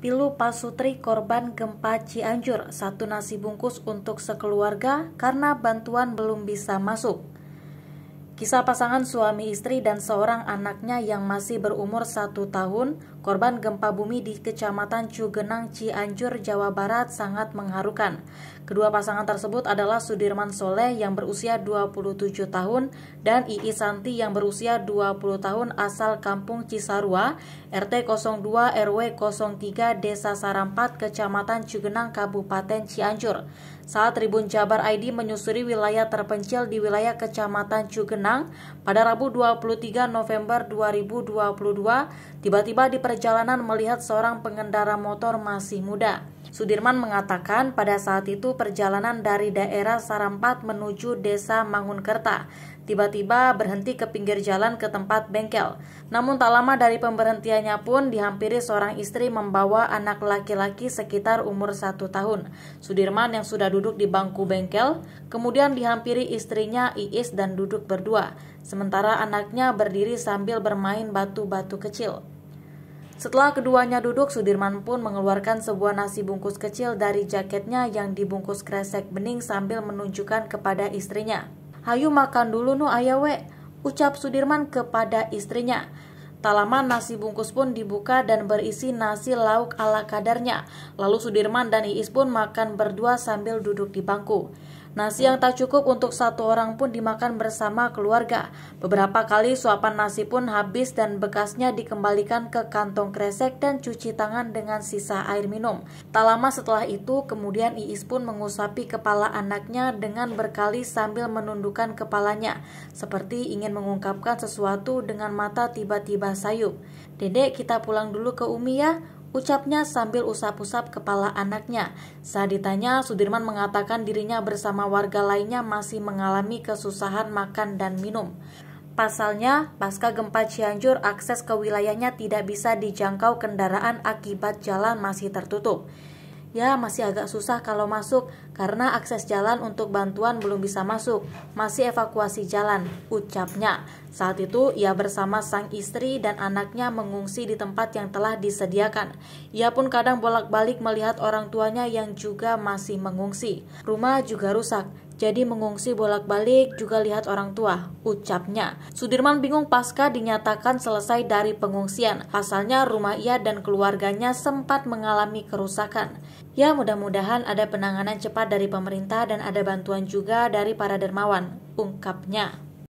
Pilu Pasutri korban gempa Cianjur, satu nasi bungkus untuk sekeluarga karena bantuan belum bisa masuk. Kisah pasangan suami istri dan seorang anaknya yang masih berumur satu tahun Korban gempa bumi di Kecamatan Cugenang, Cianjur, Jawa Barat sangat mengharukan. Kedua pasangan tersebut adalah Sudirman Soleh yang berusia 27 tahun dan Ii Santi yang berusia 20 tahun asal Kampung Cisarua, RT 02 RW 03 Desa Sarampat, Kecamatan Cugenang, Kabupaten Cianjur. Saat Tribun Jabar ID menyusuri wilayah terpencil di wilayah Kecamatan Cugenang pada Rabu 23 November 2022, tiba-tiba diperkenalkan perjalanan melihat seorang pengendara motor masih muda. Sudirman mengatakan pada saat itu perjalanan dari daerah Sarampat menuju desa Mangunkerta tiba-tiba berhenti ke pinggir jalan ke tempat bengkel. Namun tak lama dari pemberhentiannya pun dihampiri seorang istri membawa anak laki-laki sekitar umur satu tahun. Sudirman yang sudah duduk di bangku bengkel, kemudian dihampiri istrinya Iis dan duduk berdua. Sementara anaknya berdiri sambil bermain batu-batu kecil. Setelah keduanya duduk, Sudirman pun mengeluarkan sebuah nasi bungkus kecil dari jaketnya yang dibungkus kresek bening sambil menunjukkan kepada istrinya. Hayu makan dulu nu ayawe, ucap Sudirman kepada istrinya. Tak lama nasi bungkus pun dibuka dan berisi nasi lauk ala kadarnya. Lalu Sudirman dan Iis pun makan berdua sambil duduk di bangku. Nasi yang tak cukup untuk satu orang pun dimakan bersama keluarga. Beberapa kali suapan nasi pun habis dan bekasnya dikembalikan ke kantong kresek dan cuci tangan dengan sisa air minum. Tak lama setelah itu, kemudian Iis pun mengusapi kepala anaknya dengan berkali sambil menundukkan kepalanya, seperti ingin mengungkapkan sesuatu dengan mata tiba-tiba sayup. Dedek, kita pulang dulu ke Umi ya ucapnya sambil usap-usap kepala anaknya. Saat ditanya, Sudirman mengatakan dirinya bersama warga lainnya masih mengalami kesusahan makan dan minum. Pasalnya, pasca gempa Cianjur, akses ke wilayahnya tidak bisa dijangkau kendaraan akibat jalan masih tertutup. Ya, masih agak susah kalau masuk karena akses jalan untuk bantuan belum bisa masuk. Masih evakuasi jalan, ucapnya. Saat itu, ia bersama sang istri dan anaknya mengungsi di tempat yang telah disediakan. Ia pun kadang bolak-balik melihat orang tuanya yang juga masih mengungsi. Rumah juga rusak, jadi mengungsi bolak-balik juga lihat orang tua, ucapnya. Sudirman bingung pasca dinyatakan selesai dari pengungsian. Pasalnya rumah ia dan keluarganya sempat mengalami kerusakan. Ya mudah-mudahan ada penanganan cepat dari pemerintah dan ada bantuan juga dari para dermawan, ungkapnya.